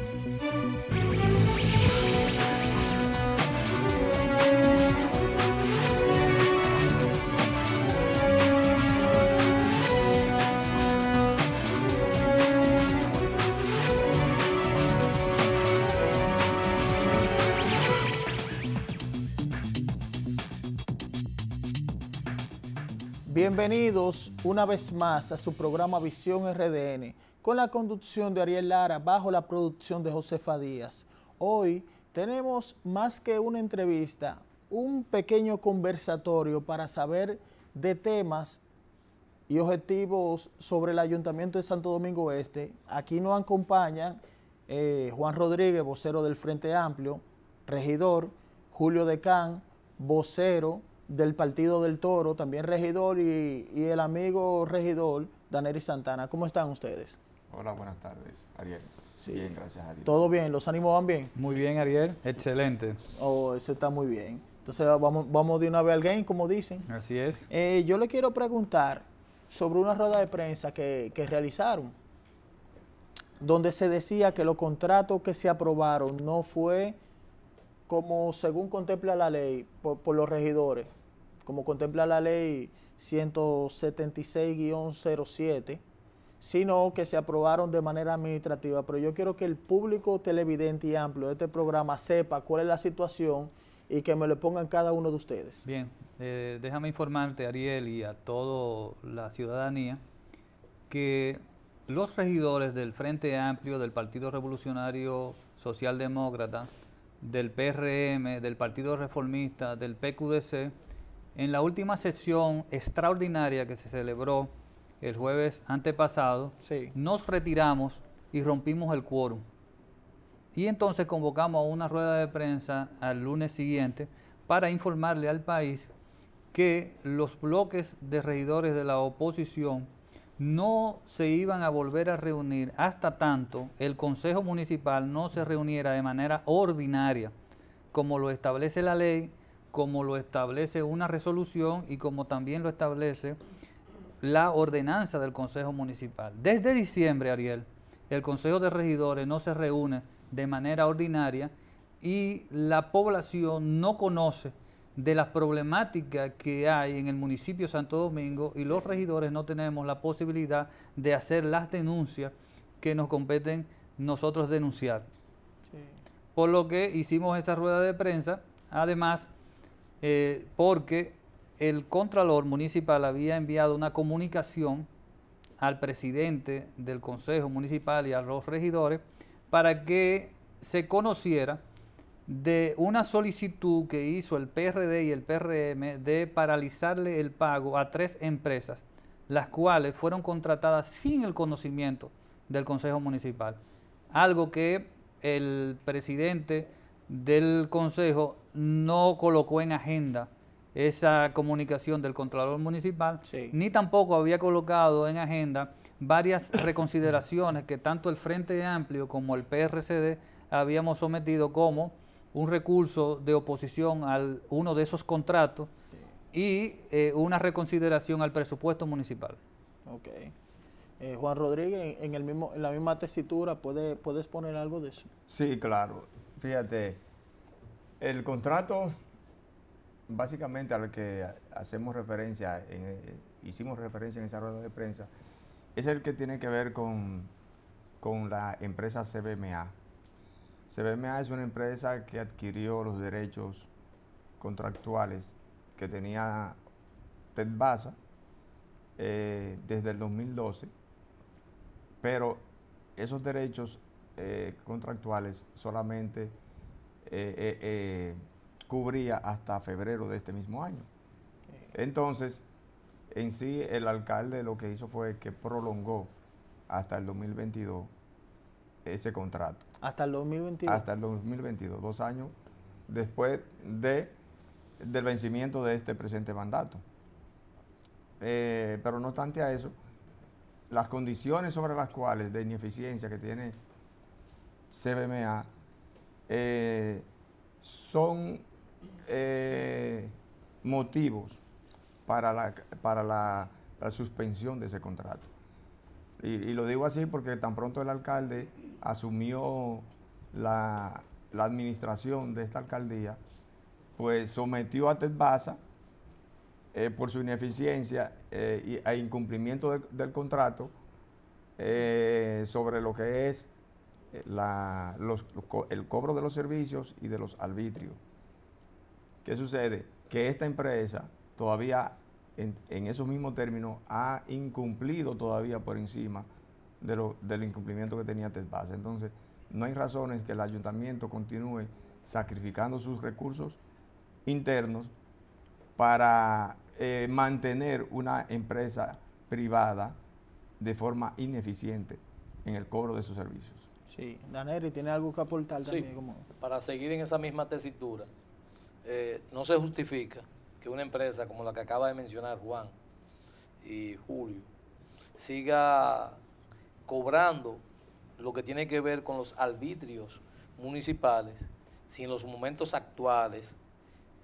Thank you. Bienvenidos una vez más a su programa Visión RDN, con la conducción de Ariel Lara bajo la producción de Josefa Díaz. Hoy tenemos más que una entrevista, un pequeño conversatorio para saber de temas y objetivos sobre el Ayuntamiento de Santo Domingo Este. Aquí nos acompañan eh, Juan Rodríguez, vocero del Frente Amplio, regidor, Julio Decán, vocero del Partido del Toro, también regidor y, el amigo regidor Daneri Santana. ¿Cómo están ustedes? Hola, buenas tardes, Ariel. Sí. Bien, gracias Ariel. ¿Todo bien? ¿Los ánimos van bien? Muy bien, Ariel. Excelente. Oh, eso está muy bien. Entonces vamos, vamos de una vez al game, como dicen. Así es. Eh, yo le quiero preguntar sobre una rueda de prensa que, realizaron, donde se decía que los contratos que se aprobaron no fue como según contempla la ley por los regidores, como contempla la ley 176-07, sino que se aprobaron de manera administrativa. Pero yo quiero que el público televidente y amplio de este programa sepa cuál es la situación y que me lo pongan cada uno de ustedes. Bien, eh, déjame informarte, Ariel, y a toda la ciudadanía, que los regidores del Frente Amplio, del Partido Revolucionario Socialdemócrata, del PRM, del Partido Reformista, del PQDC, en la última sesión extraordinaria que se celebró el jueves antepasado, nos retiramos y rompimos el quórum. Y entonces convocamos a una rueda de prensa al lunes siguiente para informarle al país que los bloques de regidores de la oposición no se iban a volver a reunir hasta tanto el Consejo Municipal no se reuniera de manera ordinaria, como lo establece la ley como lo establece una resolución y como también lo establece la ordenanza del Consejo Municipal. Desde diciembre, Ariel, el Consejo de Regidores no se reúne de manera ordinaria y la población no conoce de las problemáticas que hay en el municipio Santo Domingo y los regidores no tenemos la posibilidad de hacer las denuncias que nos competen nosotros denunciar. Por lo que hicimos esa rueda de prensa, además eh, porque el Contralor Municipal había enviado una comunicación al presidente del Consejo Municipal y a los regidores para que se conociera de una solicitud que hizo el PRD y el PRM de paralizarle el pago a tres empresas, las cuales fueron contratadas sin el conocimiento del Consejo Municipal. Algo que el presidente del Consejo no colocó en agenda esa comunicación del Contralor Municipal, ni tampoco había colocado en agenda varias reconsideraciones que tanto el Frente Amplio como el PRCD habíamos sometido como un recurso de oposición a uno de esos contratos y eh, una reconsideración al presupuesto municipal. Ok. Eh, Juan Rodríguez, en, el mismo, en la misma tesitura, ¿puede, ¿puedes poner algo de eso? Sí, claro. Fíjate, el contrato básicamente al que hacemos referencia, eh, hicimos referencia en esa rueda de prensa, es el que tiene que ver con, la empresa CBMA. CBMA es una empresa que adquirió los derechos contractuales que tenía Ted eh, desde el 2012, pero esos derechos eh, contractuales solamente eh, eh, cubría hasta febrero de este mismo año. Entonces, en sí, el alcalde lo que hizo fue que prolongó hasta el 2022 ese contrato. ¿Hasta el 2022? Hasta el 2022, dos años después de, del vencimiento de este presente mandato. pero no obstante a eso, las condiciones sobre las cuales de ineficiencia que tiene CBMA, eh, son eh, motivos para la, suspensión de ese contrato. Y, lo digo así porque tan pronto el alcalde asumió la, administración de esta alcaldía, pues sometió a Tedbasa eh, por su ineficiencia e incumplimiento del contrato sobre lo que es el cobro de los servicios y de los arbitrios. ¿Qué sucede? Que esta empresa todavía, en, esos mismos términos, ha incumplido todavía por encima de lo, del incumplimiento que tenía TEDBASE. Entonces, no hay razones que el ayuntamiento continúe sacrificando sus recursos internos para eh, mantener una empresa privada de forma ineficiente en el cobro de sus servicios. Sí, Daneri tiene algo que aportar también. Como... Para seguir en esa misma tesitura, eh, no se justifica que una empresa como la que acaba de mencionar Juan y Julio siga cobrando lo que tiene que ver con los arbitrios municipales, si en los momentos actuales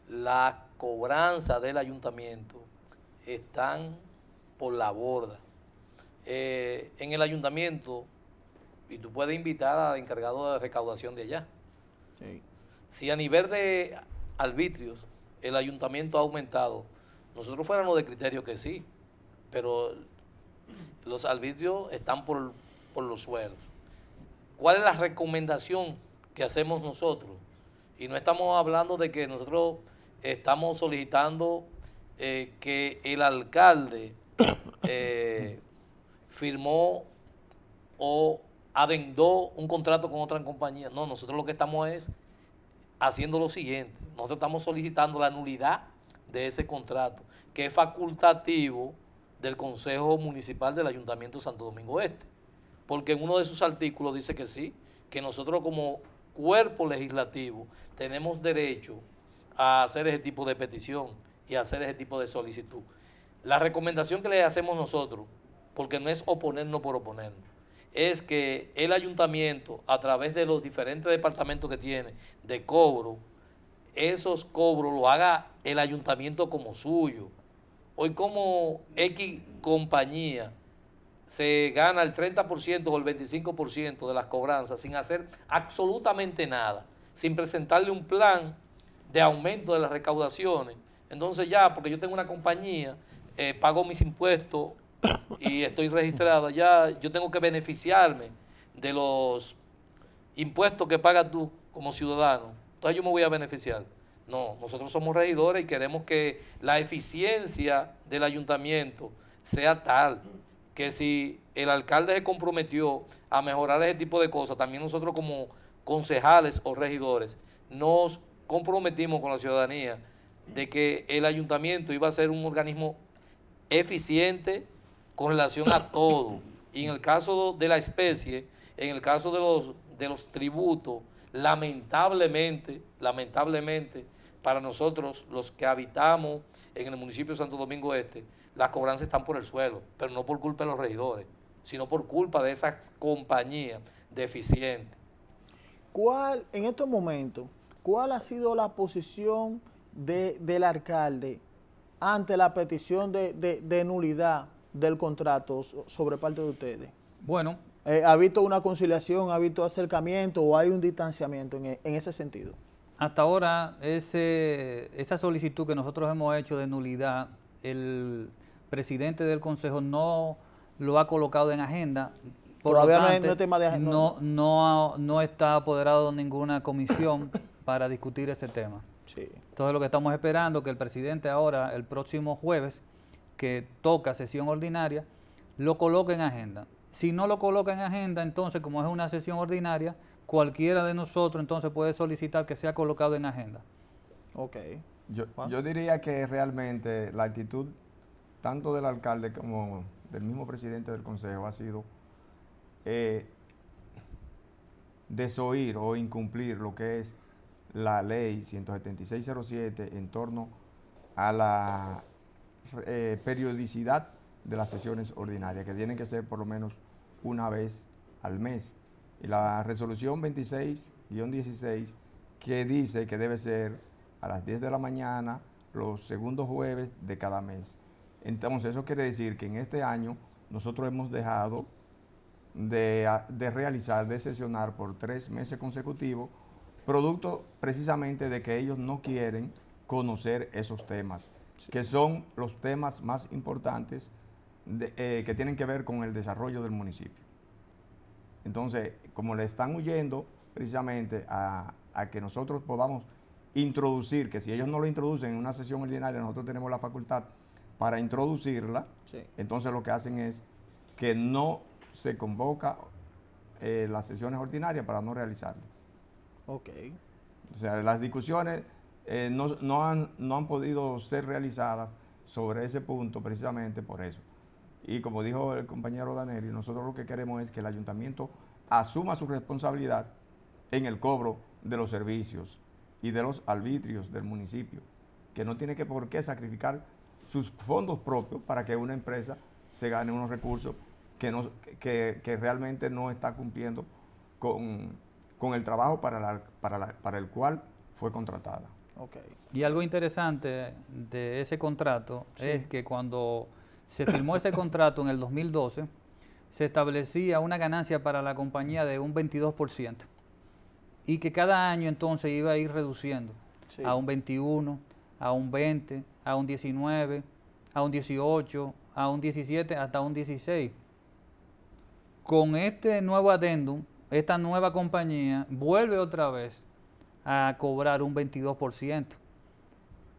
la cobranza del ayuntamiento están por la borda. Eh, en el ayuntamiento y tú puedes invitar al encargado de recaudación de allá. Si a nivel de arbitrios el ayuntamiento ha aumentado, nosotros fuéramos de criterio que sí, pero los arbitrios están por, los suelos. ¿Cuál es la recomendación que hacemos nosotros? Y no estamos hablando de que nosotros estamos solicitando eh, que el alcalde eh, firmó o ¿Adendó un contrato con otra compañía. No, nosotros lo que estamos es haciendo lo siguiente. Nosotros estamos solicitando la nulidad de ese contrato, que es facultativo del Consejo Municipal del Ayuntamiento Santo Domingo Este. Porque en uno de sus artículos dice que sí, que nosotros como cuerpo legislativo tenemos derecho a hacer ese tipo de petición y hacer ese tipo de solicitud. La recomendación que le hacemos nosotros, porque no es oponernos por oponernos, es que el ayuntamiento, a través de los diferentes departamentos que tiene de cobro, esos cobros lo haga el ayuntamiento como suyo. Hoy como X compañía se gana el 30% o el 25% de las cobranzas sin hacer absolutamente nada, sin presentarle un plan de aumento de las recaudaciones. Entonces ya, porque yo tengo una compañía, eh, pago mis impuestos y estoy registrado ya, yo tengo que beneficiarme de los impuestos que pagas tú como ciudadano. Entonces yo me voy a beneficiar. No, nosotros somos regidores y queremos que la eficiencia del ayuntamiento sea tal que si el alcalde se comprometió a mejorar ese tipo de cosas, también nosotros como concejales o regidores nos comprometimos con la ciudadanía de que el ayuntamiento iba a ser un organismo eficiente, con relación a todo. Y en el caso de la especie, en el caso de los, de los tributos, lamentablemente, lamentablemente, para nosotros los que habitamos en el municipio de Santo Domingo Este, las cobranzas están por el suelo, pero no por culpa de los regidores, sino por culpa de esas compañías deficiente ¿Cuál, en estos momentos, cuál ha sido la posición del alcalde ante la petición de nulidad del contrato sobre parte de ustedes? Bueno. Eh, ¿Ha habido una conciliación, ha habido acercamiento o hay un distanciamiento en, ese sentido? Hasta ahora, ese, esa solicitud que nosotros hemos hecho de nulidad, el presidente del Consejo no lo ha colocado en agenda. Por no, tema de No, no está apoderado ninguna comisión para discutir ese tema. Sí. Entonces lo que estamos esperando es que el presidente ahora, el próximo jueves, que toca sesión ordinaria, lo coloca en agenda. Si no lo coloca en agenda, entonces como es una sesión ordinaria, cualquiera de nosotros entonces puede solicitar que sea colocado en agenda. Ok. Yo, diría que realmente la actitud tanto del alcalde como del mismo presidente del consejo ha sido eh, desoír o incumplir lo que es la ley 17607 en torno a la eh, periodicidad de las sesiones ordinarias, que tienen que ser por lo menos una vez al mes. Y la resolución 26-16 que dice que debe ser a las 10 de la mañana los segundos jueves de cada mes. Entonces eso quiere decir que en este año nosotros hemos dejado de ah, realizar, de sesionar por tres meses consecutivos, producto precisamente de que ellos no quieren conocer esos temas que son los temas más importantes eh, que tienen que ver con el desarrollo del municipio. Entonces, como le están huyendo precisamente a, que nosotros podamos introducir, que si ellos no lo introducen en una sesión ordinaria, nosotros tenemos la facultad para introducirla, entonces lo que hacen es que no se convoca eh, las sesiones ordinarias para no realizarlas. Ok. O sea, las discusiones eh, no, no, han, podido ser realizadas sobre ese punto precisamente por eso. Y como dijo el compañero Daneri, nosotros lo que queremos es que el ayuntamiento asuma su responsabilidad en el cobro de los servicios y de los arbitrios del municipio, que no tiene que por qué sacrificar sus fondos propios para que una empresa se gane unos recursos que, no, que, realmente no está cumpliendo con, el trabajo para, para el cual fue contratada. Y algo interesante de ese contrato es que cuando se firmó ese contrato en el 2012, se establecía una ganancia para la compañía de un 22% y que cada año entonces iba a ir reduciendo a un 21, a un 20, a un 19, a un 18, a un 17, hasta un 16. Con este nuevo adendum, esta nueva compañía vuelve otra vez a cobrar un 22%.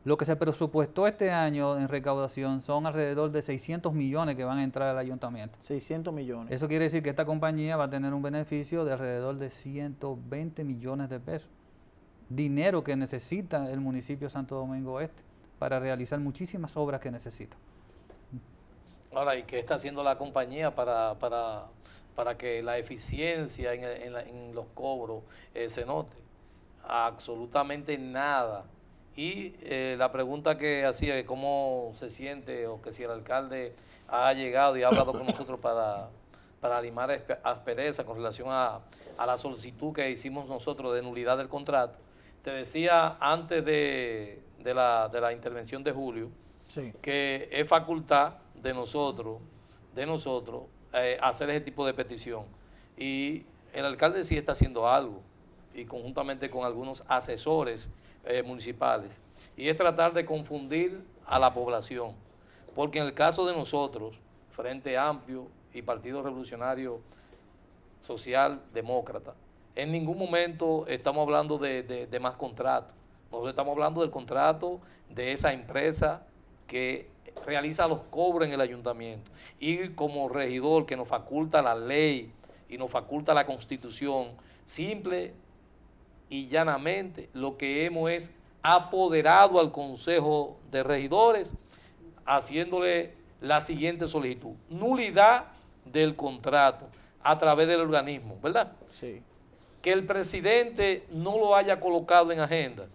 Lo que se presupuestó este año en recaudación son alrededor de 600 millones que van a entrar al ayuntamiento. 600 millones. Eso quiere decir que esta compañía va a tener un beneficio de alrededor de 120 millones de pesos. Dinero que necesita el municipio de Santo Domingo Este para realizar muchísimas obras que necesita. Ahora, ¿y qué está haciendo la compañía para, que la eficiencia en, los cobros eh, se note? absolutamente nada. Y eh, la pregunta que hacía es cómo se siente o que si el alcalde ha llegado y ha hablado con nosotros para, para limar aspereza con relación a, a, la solicitud que hicimos nosotros de nulidad del contrato. Te decía antes de, de, la, de la, intervención de Julio que es facultad de nosotros, de nosotros, eh, hacer ese tipo de petición. Y el alcalde sí está haciendo algo y conjuntamente con algunos asesores eh, municipales, y es tratar de confundir a la población, porque en el caso de nosotros, Frente Amplio y Partido Revolucionario Social Demócrata, en ningún momento estamos hablando de, de más contratos, nosotros estamos hablando del contrato de esa empresa que realiza los cobros en el ayuntamiento. Y como regidor que nos faculta la ley y nos faculta la constitución, simple y llanamente lo que hemos es apoderado al Consejo de Regidores haciéndole la siguiente solicitud. Nulidad del contrato a través del organismo, ¿verdad? Sí. Que el presidente no lo haya colocado en agenda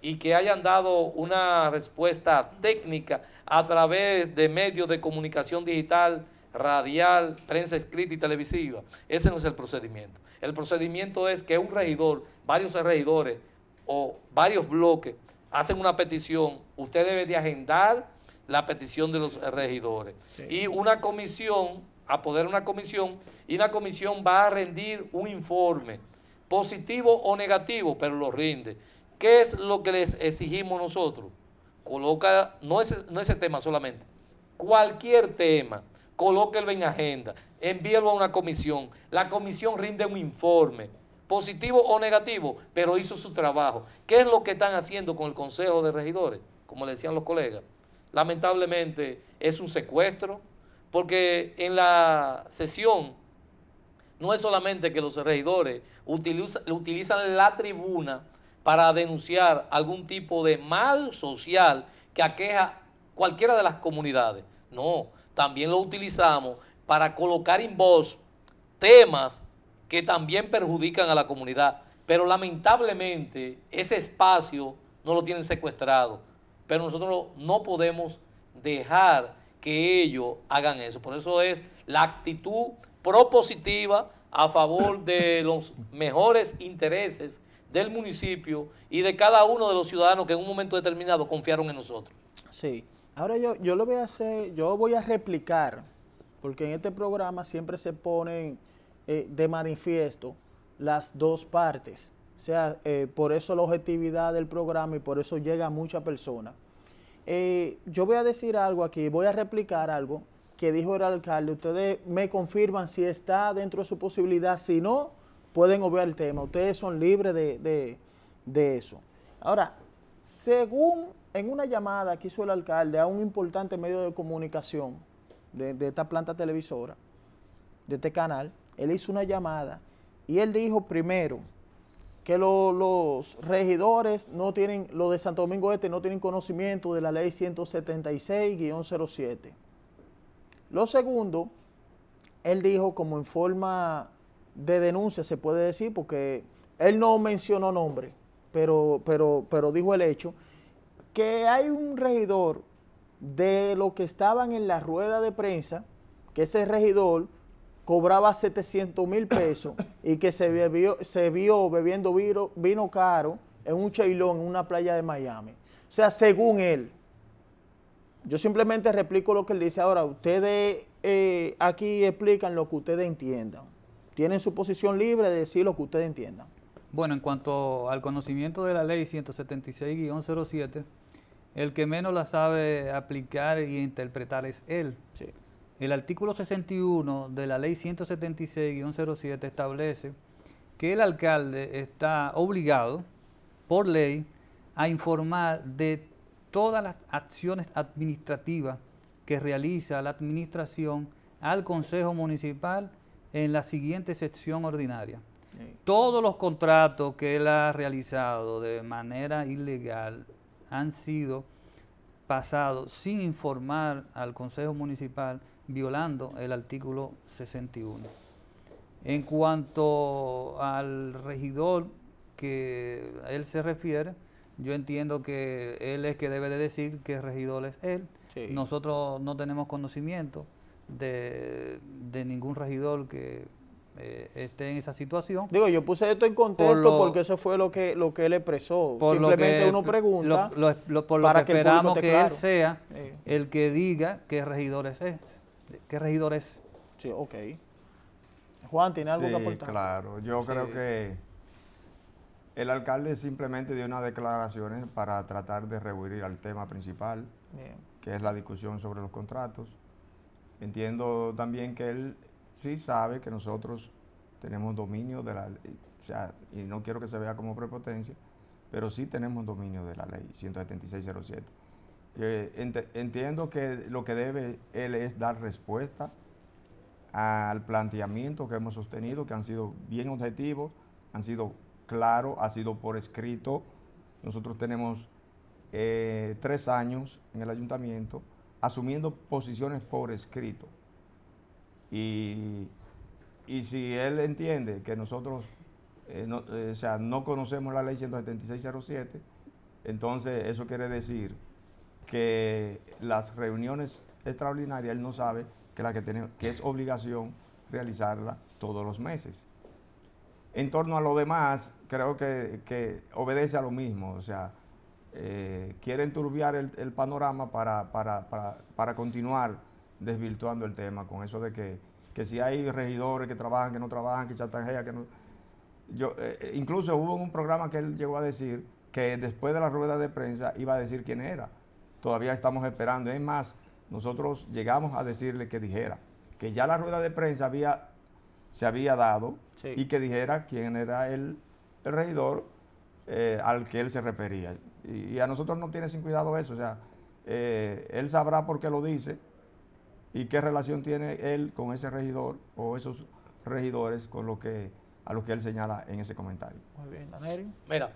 y que hayan dado una respuesta técnica a través de medios de comunicación digital, radial, prensa escrita y televisiva. Ese no es el procedimiento. El procedimiento es que un regidor, varios regidores o varios bloques hacen una petición, usted debe de agendar la petición de los regidores. Y una comisión, a poder una comisión, y una comisión va a rendir un informe, positivo o negativo, pero lo rinde. ¿Qué es lo que les exigimos nosotros? Coloca, no es, no ese tema solamente, cualquier tema colóquelo en agenda, envíelo a una comisión. La comisión rinde un informe, positivo o negativo, pero hizo su trabajo. ¿Qué es lo que están haciendo con el Consejo de Regidores? Como le decían los colegas. Lamentablemente es un secuestro, porque en la sesión no es solamente que los regidores utilizan, utilizan la tribuna para denunciar algún tipo de mal social que aqueja cualquiera de las comunidades. No, también lo utilizamos para colocar en voz temas que también perjudican a la comunidad. Pero lamentablemente ese espacio no lo tienen secuestrado. Pero nosotros no podemos dejar que ellos hagan eso. Por eso es la actitud propositiva a favor de los mejores intereses del municipio y de cada uno de los ciudadanos que en un momento determinado confiaron en nosotros. Sí. Ahora yo, yo lo voy a hacer, yo voy a replicar, porque en este programa siempre se ponen eh, de manifiesto las dos partes. O sea, eh, por eso la objetividad del programa y por eso llega a muchas personas. Eh, yo voy a decir algo aquí, voy a replicar algo que dijo el alcalde. Ustedes me confirman si está dentro de su posibilidad, si no, pueden obviar el tema. Ustedes son libres de, de, de eso. Ahora, según en una llamada que hizo el alcalde a un importante medio de comunicación de, esta planta televisora, de este canal, él hizo una llamada y él dijo primero que los regidores no tienen, los de Santo Domingo Este no tienen conocimiento de la ley 176-07. Lo segundo, él dijo como en forma de denuncia, se puede decir, porque él no mencionó nombre pero, pero, pero dijo el hecho, que hay un regidor de los que estaban en la rueda de prensa, que ese regidor cobraba 700 mil pesos y que se, vio bebiendo vino, caro en un chailón en una playa de Miami. O sea, según él. Yo simplemente replico lo que él dice. Ahora, ustedes eh, aquí explican lo que ustedes entiendan. Tienen su posición libre de decir lo que ustedes entiendan. Bueno, en cuanto al conocimiento de la ley 176-07, el que menos la sabe aplicar y interpretar es él. El artículo 61 de la ley 176-07 establece que el alcalde está obligado por ley a informar de todas las acciones administrativas que realiza la administración al Consejo Municipal en la siguiente sección ordinaria. Todos los contratos que él ha realizado de manera ilegal han sido pasados sin informar al Consejo Municipal, violando el artículo 61. En cuanto al regidor que él se refiere, yo entiendo que él es que debe de decir que regidor es él. Nosotros no tenemos conocimiento de ningún regidor que eh, esté en esa situación. Digo, yo puse esto en contexto porque eso fue lo que, lo que él expresó. Por Simplemente uno pregunta. por para que, esperamos que él sea el que diga qué regidor es. ¿Qué regidor Sí, ok. Juan, ¿tiene algo que aportar? Claro, yo creo que el alcalde simplemente dio unas declaraciones para tratar de rehuir al tema principal, que es la discusión sobre los contratos. Entiendo también que él sí sabe que nosotros tenemos dominio de la ley, o sea, y no quiero que se vea como prepotencia, pero sí tenemos dominio de la ley 17607. Eh, entiendo que lo que debe él es dar respuesta al planteamiento que hemos sostenido, que han sido bien objetivos, han sido claros, ha sido por escrito. Nosotros tenemos eh, tres años en el ayuntamiento asumiendo posiciones por escrito. Y, si él entiende que nosotros eh, eh, no, conocemos la ley 17607, entonces eso quiere decir que las reuniones extraordinarias él no sabe que, la que, tenemos, que es obligación realizarla todos los meses. En torno a lo demás, creo que, obedece a lo mismo, o sea, eh, quieren turbiar el, panorama para, para, para continuar desvirtuando el tema con eso de que, si hay regidores que trabajan, que no trabajan, que chantajean, que no... Yo, eh, eh, incluso hubo un programa que él llegó a decir que después de la rueda de prensa iba a decir quién era. Todavía estamos esperando. Es más, nosotros llegamos a decirle que dijera que ya la rueda de prensa había, se había dado y que dijera quién era el, regidor eh, al que él se refería. Y, a nosotros no tiene sin cuidado eso. O sea, él sabrá por qué lo dice y qué relación tiene él con ese regidor o esos regidores con lo que a lo que él señala en ese comentario. Muy bien, Daneri. Mira,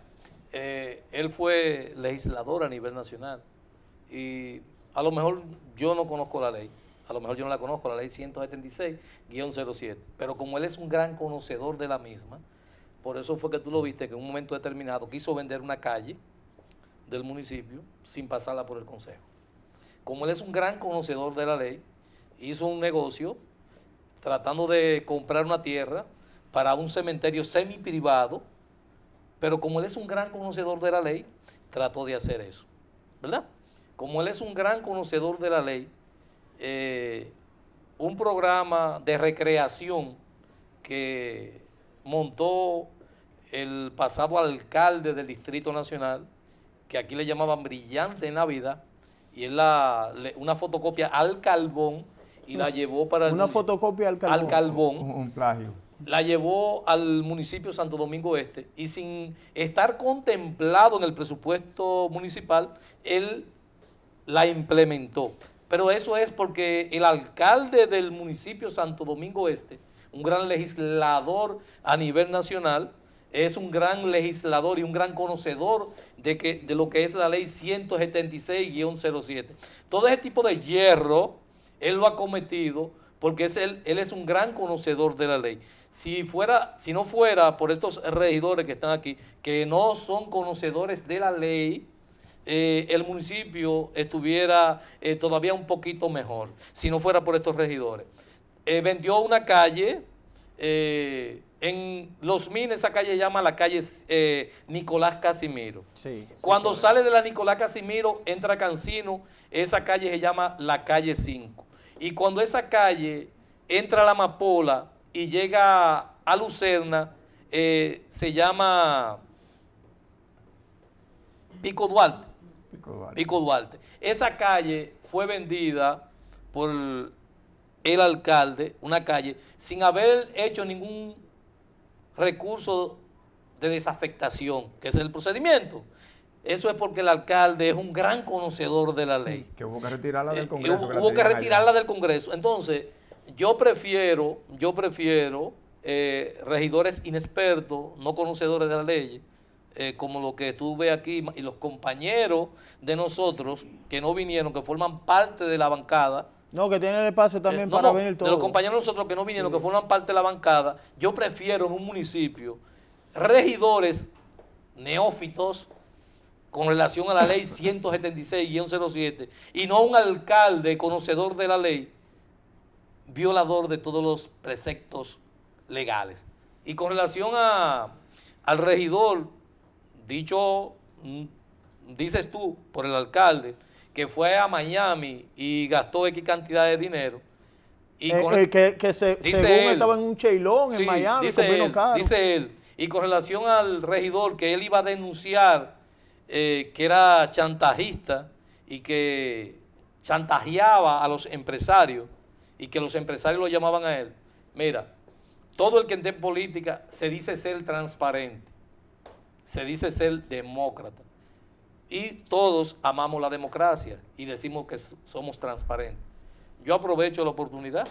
eh, él fue legislador a nivel nacional y a lo mejor yo no conozco la ley, a lo mejor yo no la conozco, la ley 176-07, pero como él es un gran conocedor de la misma, por eso fue que tú lo viste que en un momento determinado quiso vender una calle del municipio sin pasarla por el consejo. Como él es un gran conocedor de la ley, hizo un negocio tratando de comprar una tierra para un cementerio semi privado, pero como él es un gran conocedor de la ley, trató de hacer eso, ¿verdad? Como él es un gran conocedor de la ley, eh, un programa de recreación que montó el pasado alcalde del Distrito Nacional, que aquí le llamaban Brillante Navidad, y es la, una fotocopia al carbón y la llevó para Una fotocopia al carbón. un, plagio. La llevó al municipio Santo Domingo Este y sin estar contemplado en el presupuesto municipal, él la implementó. Pero eso es porque el alcalde del municipio Santo Domingo Este, un gran legislador a nivel nacional, es un gran legislador y un gran conocedor de, que, de lo que es la ley 176-07. Todo ese tipo de hierro él lo ha cometido porque es él, es un gran conocedor de la ley. Si, fuera, si no fuera por estos regidores que están aquí, que no son conocedores de la ley, eh, el municipio estuviera eh, todavía un poquito mejor, si no fuera por estos regidores. Eh, vendió una calle, en Los Mines esa calle se llama la calle Nicolás Casimiro. Cuando sale de la Nicolás Casimiro, entra Cancino, esa calle se llama la calle 5. Y cuando esa calle entra a la Amapola y llega a Lucerna, eh, se llama Pico Duarte. Pico Duarte. Pico Duarte. Esa calle fue vendida por el alcalde, una calle, sin haber hecho ningún recurso de desafectación, que es el procedimiento. Eso es porque el alcalde es un gran conocedor de la ley. Que hubo que retirarla del eh, Congreso. que, retirarla del Congreso. Entonces, yo prefiero, yo prefiero eh, regidores inexpertos, no conocedores de la ley, eh, como lo que estuve aquí, y los compañeros de nosotros que no vinieron, que forman parte de la bancada. No, que tienen el espacio también para venir todos. De los compañeros de nosotros que no vinieron, que forman parte de la bancada, yo prefiero en un municipio regidores neófitos, con relación a la ley 176-07 y no un alcalde conocedor de la ley, violador de todos los preceptos legales. Y con relación al regidor, dicho, mm, dices tú, por el alcalde, que fue a Miami y gastó X cantidad de dinero. Y eh, eh, que, según estaba en un cheilón en Miami, dice él. Y con relación al regidor que él iba a denunciar eh, que era chantajista y que chantajeaba a los empresarios y que los empresarios lo llamaban a él. Mira, todo el que esté en política se dice ser transparente, se dice ser demócrata. Y todos amamos la democracia y decimos que somos transparentes. Yo aprovecho la oportunidad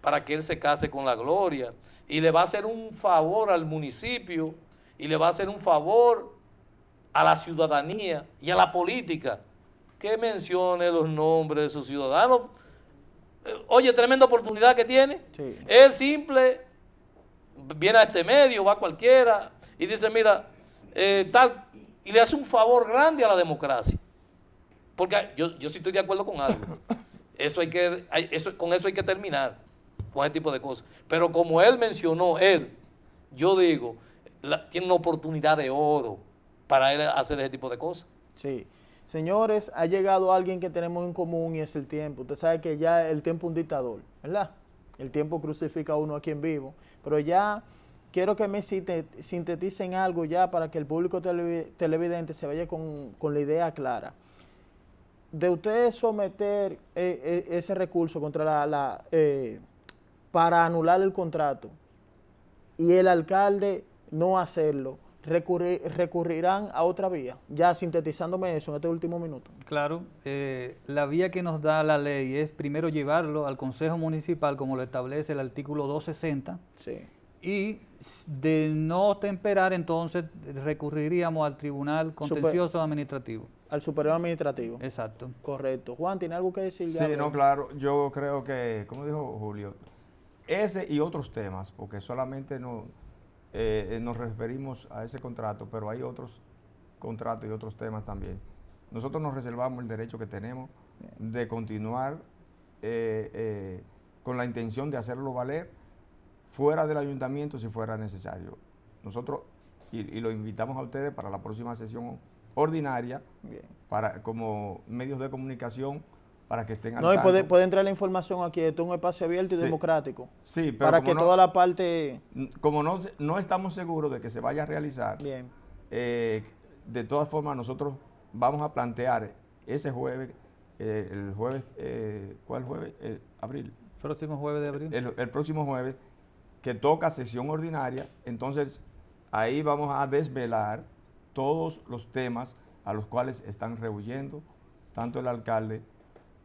para que él se case con la gloria y le va a hacer un favor al municipio y le va a hacer un favor a la ciudadanía y a la política que mencione los nombres de sus ciudadanos. Eh, oye, tremenda oportunidad que tiene. es Él simple viene a este medio, va a cualquiera y dice, mira, eh, tal, y le hace un favor grande a la democracia. Porque ah, yo, sí estoy de acuerdo con algo. Eso hay que, eso, con eso hay que terminar, con ese tipo de cosas. Pero como él mencionó, él, yo digo, tiene una oportunidad de oro para él hacer ese tipo de cosas. Sí. Señores, ha llegado alguien que tenemos en común y es el tiempo. Usted sabe que ya el tiempo es un dictador, ¿verdad? El tiempo crucifica a uno aquí en vivo. Pero ya quiero que me sinteticen algo ya para que el público televidente se vaya con, la idea clara. De ustedes someter eh, eh, ese recurso contra la, eh, para anular el contrato y el alcalde no hacerlo, recurrirán a otra vía, ya sintetizándome eso en este último minuto. Claro, eh, la vía que nos da la ley es primero llevarlo al Consejo Municipal, como lo establece el artículo 260, sí. y de no temperar, entonces recurriríamos al Tribunal Contencioso Administrativo. Al Superior Administrativo. Exacto. Correcto. Juan, ¿tiene algo que decir? Sí, no, claro, yo creo que, como dijo Julio, ese y otros temas, porque solamente no eh, eh, nos referimos a ese contrato, pero hay otros contratos y otros temas también. Nosotros nos reservamos el derecho que tenemos de continuar eh, con la intención de hacerlo valer fuera del ayuntamiento si fuera necesario. Nosotros, y, lo invitamos a ustedes para la próxima sesión ordinaria, para como medios de comunicación, para que estén al No, y puede, puede, entrar la información aquí, esto es un espacio abierto y democrático. Sí, pero para que toda la parte... Como no, no estamos seguros de que se vaya a realizar, Bien. Eh, de todas formas nosotros vamos a plantear ese jueves, eh, el jueves, eh, ¿cuál jueves? abril. Próximo jueves de abril. El, el próximo jueves, que toca sesión ordinaria, entonces ahí vamos a desvelar todos los temas a los cuales están rehuyendo tanto el alcalde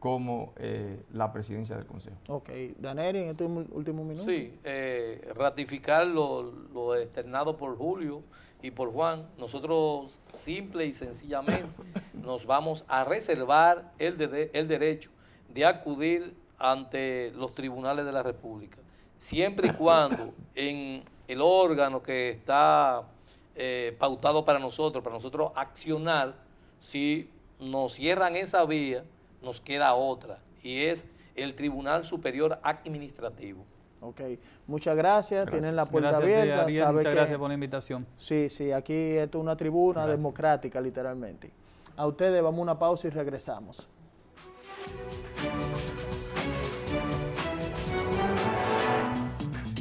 como eh, la presidencia del Consejo. Ok, Daneri, en este último minuto. Sí, eh, ratificar lo, externado por Julio y por Juan. Nosotros, simple y sencillamente, nos vamos a reservar el, derecho de acudir ante los tribunales de la República, siempre y cuando en el órgano que está eh, pautado para nosotros, para nosotros accionar, si nos cierran esa vía, nos queda otra y es el Tribunal Superior Administrativo. Ok, muchas gracias, tienen la puerta abierta. muchas gracias por la invitación. Sí, sí, aquí es una tribuna democrática literalmente. A ustedes vamos a una pausa y regresamos.